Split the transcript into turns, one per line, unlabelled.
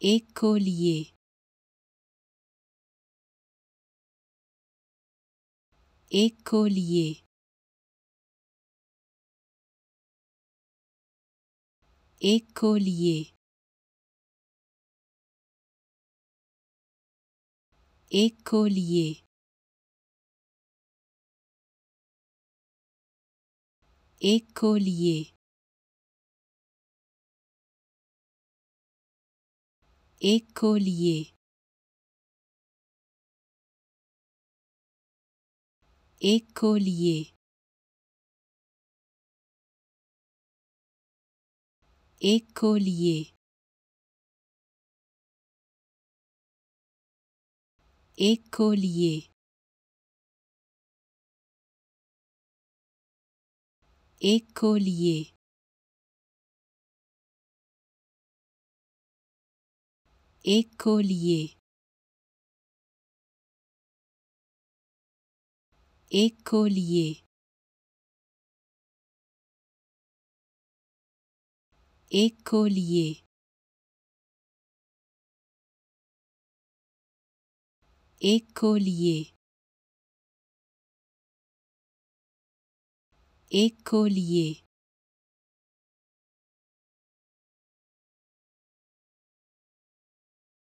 écolier écolier écolier écolier écolier écolier écolier écolier écolier écolier écolier écolier écolier écolier écolier